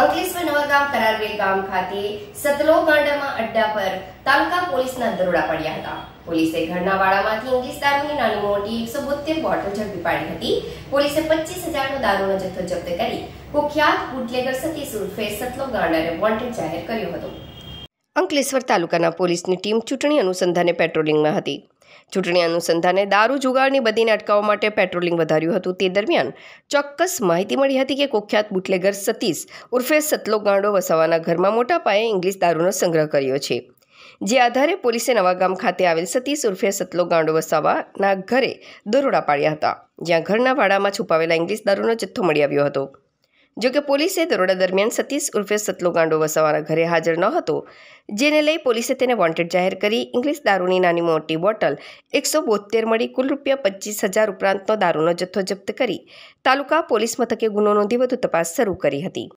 અંકલેશ્વર નવાગામ કરારવેલ ગામ ખાતે સતલો ગાંડામાં અડ્ડા પર તાલુકા પોલીસના દરોડા પડ્યા હતા પોલીસે ઘરના વાડામાંથી ઇંગ્લિશ દારૂની નાની મોટી એકસો બોતેર બોટલ ઝડપી પાડી હતી પોલીસે પચીસ હજારનો દારૂનો જથ્થો જપ્ત કરી કુખ્યાત બુટલેગર સતી સુરફે સતલો ગાંડાને વોન્ટેડ જાહેર કર્યો હતો અંકલેશ્વર તાલુકાના પોલીસની ટીમ ચૂંટણી અનુસંધાને પેટ્રોલિંગમાં હતી ચૂંટણી અનુસંધાને દારૂ જુગારની બદીને અટકાવવા માટે પેટ્રોલિંગ વધાર્યું હતું તે દરમિયાન ચોક્કસ માહિતી મળી હતી કે કુખ્યાત બુટલેગર સતીશ ઉર્ફે સતલો ગાંડો વસાવાના ઘરમાં મોટા પાયે ઇંગ્લિશ દારૂનો સંગ્રહ કર્યો છે જે આધારે પોલીસે નવાગામ ખાતે આવેલ સતીશ ઉર્ફે સતલો ગાંડો વસાવાના ઘરે દરોડા પાડ્યા હતા જ્યાં ઘરના ભાડામાં છુપાવેલા ઇંગ્લિશ દારૂનો જથ્થો મળી આવ્યો હતો જો કે પોલીસે દરોડા દરમિયાન સતીશ ઉર્ફે સતલો ગાંડો વસાવાના ઘરે હાજર ન હતો જેને લઈ પોલીસે તેને વોન્ટેડ જાહેર કરી ઇંગ્લિશ દારૂની નાની મોટી બોટલ એકસો બોતેર મળી કુલ રૂપિયા પચીસ હજાર ઉપરાંતનો દારૂનો જથ્થો જપ્ત કરી તાલુકા પોલીસ મથકે ગુનો નોંધી વધુ તપાસ શરૂ કરી હતી